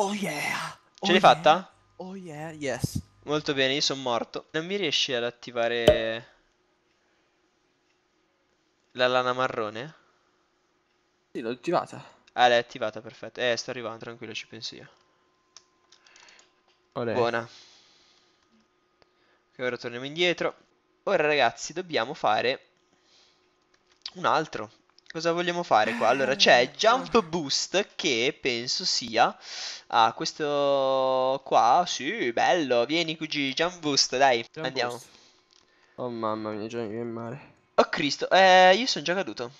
Oh yeah! Ce oh l'hai yeah. fatta? Oh yeah, yes. Molto bene, io sono morto. Non mi riesci ad attivare la lana marrone? Sì, l'ho attivata. Ah, l'hai attivata, perfetto. Eh, sto arrivando, tranquillo, ci penso io. Olè. Buona. Ok, ora torniamo indietro. Ora ragazzi, dobbiamo fare un altro. Cosa vogliamo fare qua? Allora c'è ah, ecco. Jump Boost che penso sia... Ah, questo qua, sì, bello, vieni QG, Jump Boost, dai, jump andiamo. Boost. Oh mamma mia, già mi viene male. Oh Cristo, eh, io sono già caduto.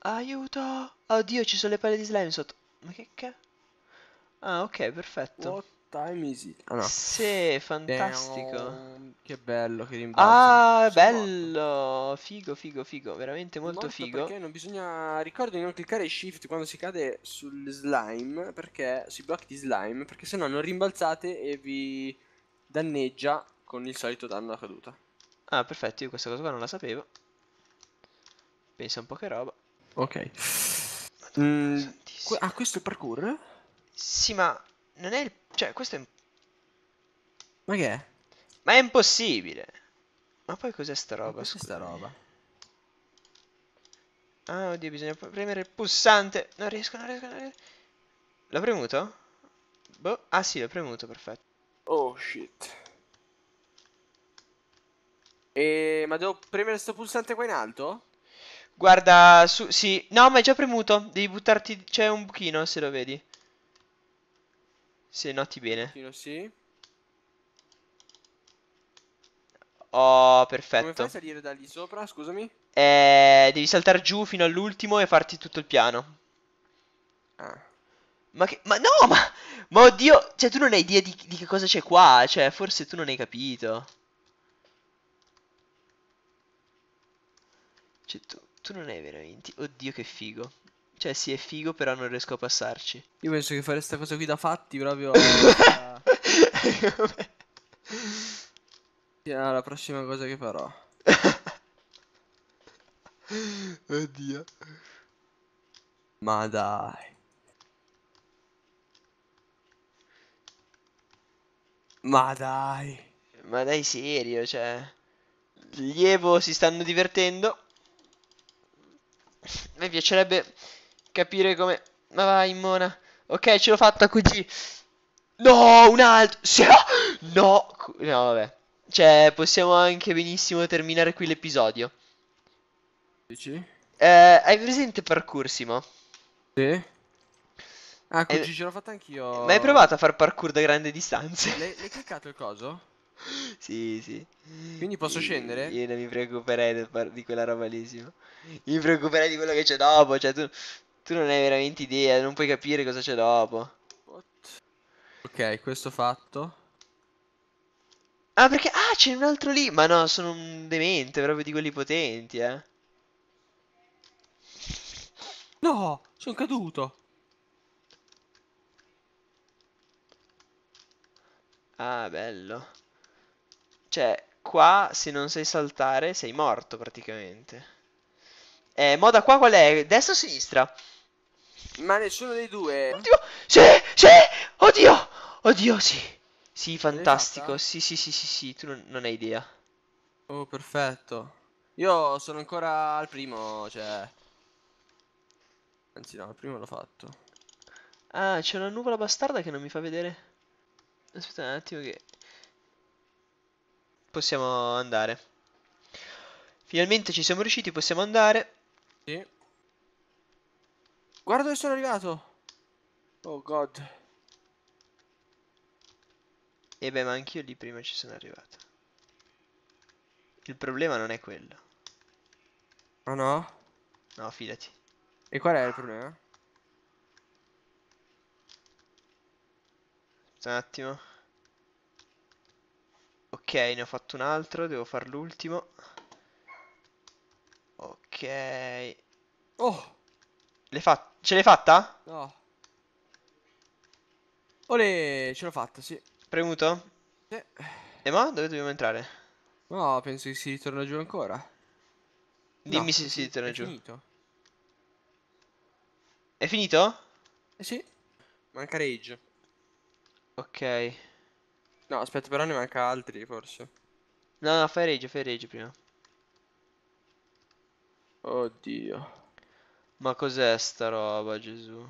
Aiuto! Oddio, ci sono le palle di slime sotto. Ma che che? Ah, ok, perfetto. What? Time is it? Ah, no. Sì, fantastico. Damn. Che bello, che rimbalzo. Ah, Sono bello. Morto. Figo, figo, figo. Veramente molto morto figo. Perché non bisogna. Ricordo di non cliccare shift quando si cade sul slime. Perché sui blocchi di slime. Perché sennò non rimbalzate e vi danneggia con il solito danno alla caduta. Ah, perfetto. Io questa cosa qua non la sapevo. Pensa un po' che roba. Ok. Mm, ah, questo è il parkour? Sì, ma non è il... Cioè, questo è... Ma che è? Ma è impossibile. Ma poi cos'è sta roba? Cos'è sta roba? Ah, oddio, bisogna premere il pulsante. Non riesco, non riesco, non riesco. L'ho premuto? Boh. Ah sì, l'ho premuto, perfetto. Oh, shit. E... Ma devo premere sto pulsante qua in alto? Guarda, su... Sì. No, ma è già premuto. Devi buttarti... C'è un buchino, se lo vedi. Se noti bene. Tiro sì. Oh, perfetto. Come fai a salire da lì sopra, scusami? Eh, devi saltare giù fino all'ultimo e farti tutto il piano. Ah. Ma che... Ma no, ma... Ma oddio, cioè tu non hai idea di, di che cosa c'è qua, cioè forse tu non hai capito. Cioè tu, tu non hai veramente... Oddio che figo. Cioè, sì, è figo, però non riesco a passarci. Io penso che fare questa cosa qui da fatti proprio. alla... Sarà la prossima cosa che farò. Oddio. Ma dai. Ma dai. Ma dai serio, cioè. Gli Evo si stanno divertendo. A me piacerebbe capire come... Ma vai, mona. Ok, ce l'ho fatta così. No, un altro. Ah! No, no, vabbè. Cioè, possiamo anche benissimo terminare qui l'episodio. Dici? Eh, hai presente parkour, Parcoursimo? Sì. Ah, così eh, ce l'ho fatta anch'io. Ma hai provato a far parkour da grandi distanze? L'hai cliccato il coso? sì, sì. Quindi posso io, scendere? Io non mi preoccuperei di, di quella roba lì, sì. Mi preoccuperei di quello che c'è dopo, cioè tu... Tu non hai veramente idea, non puoi capire cosa c'è dopo. What? Ok, questo fatto. Ah, perché... Ah, c'è un altro lì! Ma no, sono un demente, proprio di quelli potenti, eh. No, sono caduto. Ah, bello. Cioè, qua se non sai saltare sei morto praticamente. Eh, moda qua qual è? Destra o sinistra? Ma nessuno dei due. Oddio, sì, sì, oddio, oddio, sì. Sì, fantastico, sì, sì, sì, sì, sì, tu non, non hai idea. Oh, perfetto. Io sono ancora al primo, cioè... Anzi no, al primo l'ho fatto. Ah, c'è una nuvola bastarda che non mi fa vedere. Aspetta un attimo che... Possiamo andare. Finalmente ci siamo riusciti, possiamo andare. Sì. Guarda dove sono arrivato. Oh god. E eh beh, ma anch'io lì prima ci sono arrivato. Il problema non è quello. Oh no? No, fidati. E qual è il problema? Aspetta un attimo. Ok, ne ho fatto un altro, devo far l'ultimo. Ok. Oh! L'hai fatto? Ce l'hai fatta? No. Ole, ce l'ho fatta, sì. Premuto? Sì. E eh, ma dove dobbiamo entrare? No, penso che si ritorna giù ancora. Dimmi no, se si ritorna è giù. È finito. È finito? Eh sì. Manca Rage. Ok. No, aspetta, però ne manca altri, forse. No, no, fai Rage, fai Rage prima. Oddio. Ma cos'è sta roba, Gesù?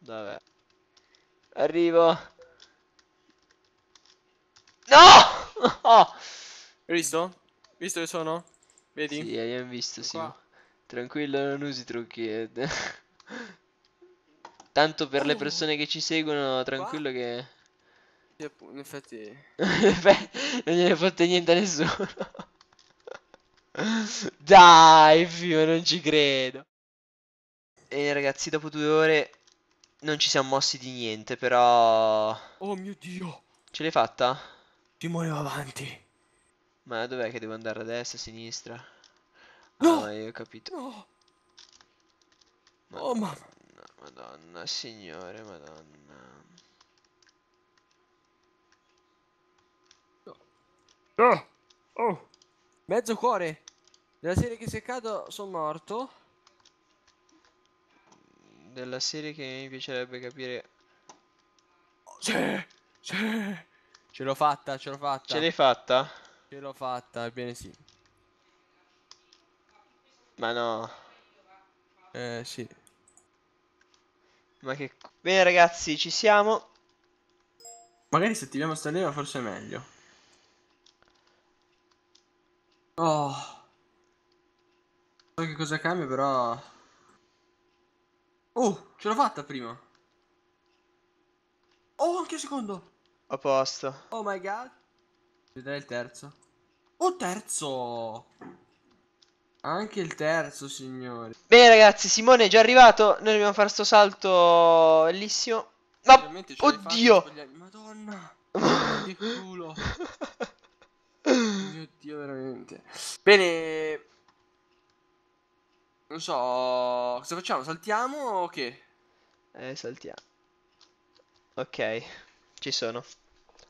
Vabbè. Arrivo. No! Oh! Hai visto? Visto che sono? Vedi? Sì, abbiamo visto, ecco sì. Tranquillo, non usi trucchi. Tanto per le oh. persone che ci seguono, tranquillo Qua? che... In effetti... non gliene fate niente a nessuno. Dai, Fio, non ci credo. E ragazzi, dopo due ore non ci siamo mossi di niente, però... Oh mio Dio! Ce l'hai fatta? Ti muoio avanti. Ma dov'è che devo andare a destra, a sinistra? No! Ah, io ho capito. No! Madonna, oh mamma! Madonna, signore, madonna. No. Oh! Oh! Mezzo cuore! Della serie che se cado sono morto. Della serie che mi piacerebbe capire... Oh, sì! Sì! Ce l'ho fatta, ce l'ho fatta. Ce l'hai fatta? Ce l'ho fatta, ebbene sì. Ma no. Eh sì. Ma che... Bene ragazzi, ci siamo. Magari se attiviamo sta leva forse è meglio. Oh so che cosa cambia, però... Oh, ce l'ho fatta prima! Oh, anche secondo! A posto. Oh my god. Vedrai il terzo. Oh, terzo! Anche il terzo, signori. Bene, ragazzi, Simone è già arrivato. Noi dobbiamo fare sto salto bellissimo. No! Oddio! Madonna! che culo! Oh Mio Dio, veramente. Bene... Non so. Cosa facciamo? Saltiamo o che? Eh, saltiamo. Ok, ci sono.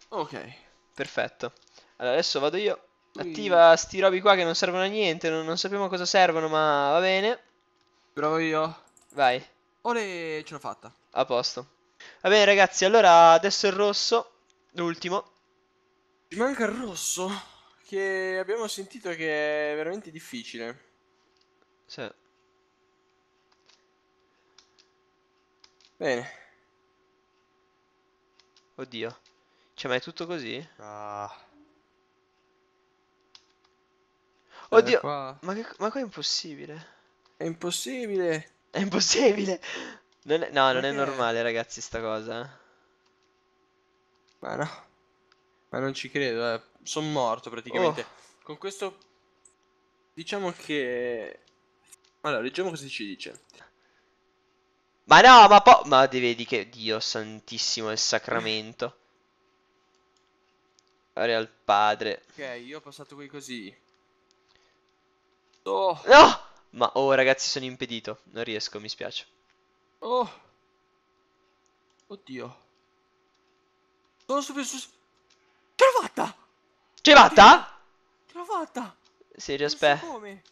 Ok. Perfetto. Allora, adesso vado io. Attiva sti robi qua che non servono a niente, non, non sappiamo cosa servono, ma va bene. Bravo io. Vai. Ore ce l'ho fatta. A posto. Va bene ragazzi, allora adesso il rosso, l'ultimo. Ci manca il rosso, che abbiamo sentito che è veramente difficile. Sì. Bene. Oddio. Cioè, ma è tutto così? Ah. Oddio. Qua. Ma, che, ma qua è impossibile. È impossibile. È impossibile. Non è, no, non è, normale, ragazzi, sta cosa. Ma no. Ma non ci credo, eh. Sono morto praticamente. Oh. Con questo... Diciamo che... Allora, leggiamo cosa ci dice. Ma no, ma po... Ma ti vedi che... Dio santissimo il sacramento. Gloria al padre. Ok, io ho passato qui così. Oh. No! Ma oh ragazzi sono impedito. Non riesco, mi spiace. Oh. Oddio. Sono subito su... Ce l'ho fatta! Ce l'ho fatta? Ce l'ho fatta! Sì, aspetta. Come?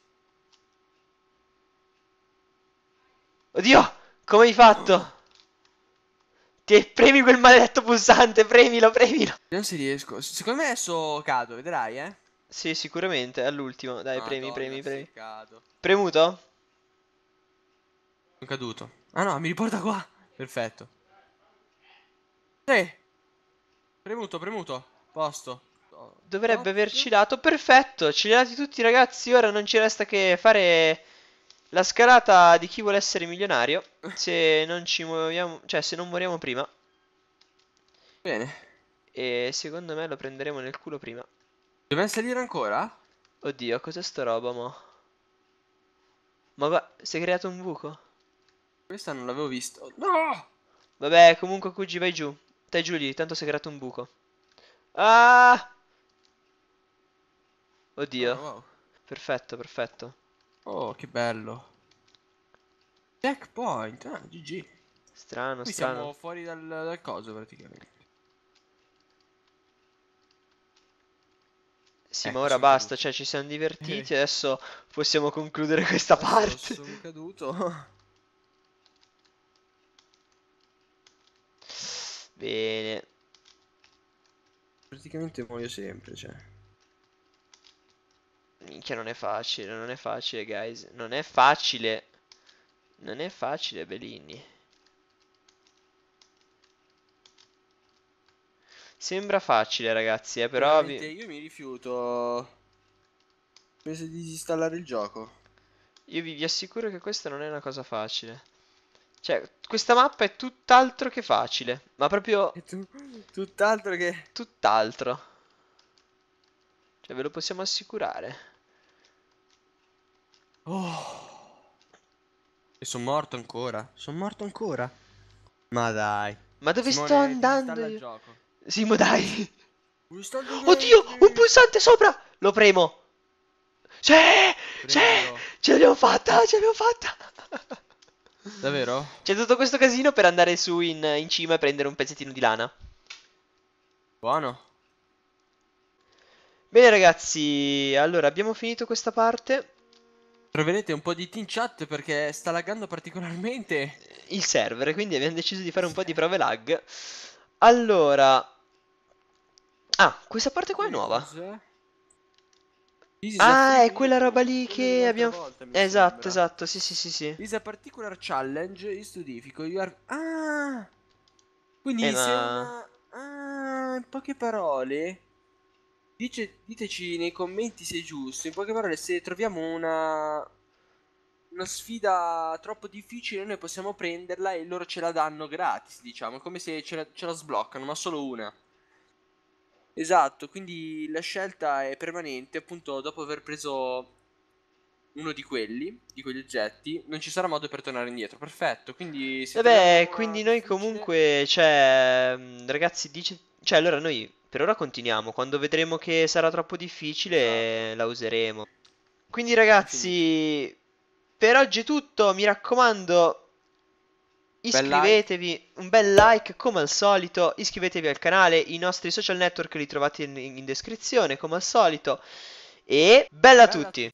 Oddio! Come hai fatto? Ti premi quel maledetto pulsante, premilo, premilo. Non si riesco. Secondo me adesso cado, vedrai, eh. Sì, sicuramente, all'ultimo. Dai, Madonna, premi, premi, premi. Cado. Premuto? Sono caduto. Ah no, mi riporta qua. Perfetto. Sì. Premuto, premuto. Posto. Dovrebbe averci dato. Perfetto, ce li ha dati tutti, ragazzi. Ora non ci resta che fare la scalata di chi vuole essere milionario. Se non ci muoviamo. Cioè, se non moriamo prima. Bene. E secondo me lo prenderemo nel culo prima. Dobbiamo salire ancora? Oddio, cos'è sta roba, mo? Ma va, si è creato un buco. Questa non l'avevo visto. No! Vabbè, comunque Cugi vai giù. Stai giù lì, tanto si è creato un buco. Ah! Oddio. Oh, wow. Perfetto, perfetto. Oh, che bello. Checkpoint, ah, GG. Strano, Qui strano. siamo fuori dal, dal coso praticamente. Sì, ecco, ma ora basta, caduto. cioè ci siamo divertiti, okay. Eh. adesso possiamo concludere questa parte. Sono caduto. Bene. Praticamente muoio sempre, cioè. Minchia, non è facile, non è facile, guys. Non è facile. Non è facile, Bellini. Sembra facile, ragazzi, eh, però... Vi... Io mi rifiuto... Penso di disinstallare il gioco. Io vi, vi assicuro che questa non è una cosa facile. Cioè, questa mappa è tutt'altro che facile. Ma proprio... Tu, tutt'altro che... Tutt'altro. Cioè, ve lo possiamo assicurare. Oh. E sono morto ancora. Sono morto ancora. Ma dai. Ma dove Simone, sto andando? Io? Gioco. Simo dai. Oddio, un pulsante sopra. Lo premo. C'è. C'è. ce l'abbiamo fatta, ce l'abbiamo fatta. Davvero? C'è tutto questo casino per andare su in, in cima e prendere un pezzettino di lana. Buono. Bene ragazzi, allora abbiamo finito questa parte. Troverete un po' di team chat perché sta laggando particolarmente il server, quindi abbiamo deciso di fare un po' di prove lag. Allora... Ah, questa parte qua è nuova. Ah, è quella roba lì che abbiamo... Esatto, esatto, sì, sì, sì, sì. Is a particular challenge is to difficult. You are... Ah! Quindi eh, ma... una... Ah, in poche parole... Dice, diteci nei commenti se è giusto. In poche parole, se troviamo una, una sfida troppo difficile, noi possiamo prenderla e loro ce la danno gratis, diciamo. È come se ce la, ce la sbloccano, ma solo una. Esatto, quindi la scelta è permanente, appunto, dopo aver preso uno di quelli, di quegli oggetti, non ci sarà modo per tornare indietro. Perfetto, quindi... Vabbè, quindi noi comunque, cioè, mm, ragazzi, dice... Cioè, allora noi per ora continuiamo, quando vedremo che sarà troppo difficile esatto. la useremo. Quindi ragazzi, per oggi è tutto, mi raccomando iscrivetevi, like. un bel like come al solito, iscrivetevi al canale, i nostri social network li trovate in, in descrizione come al solito e bella, bella a tutti!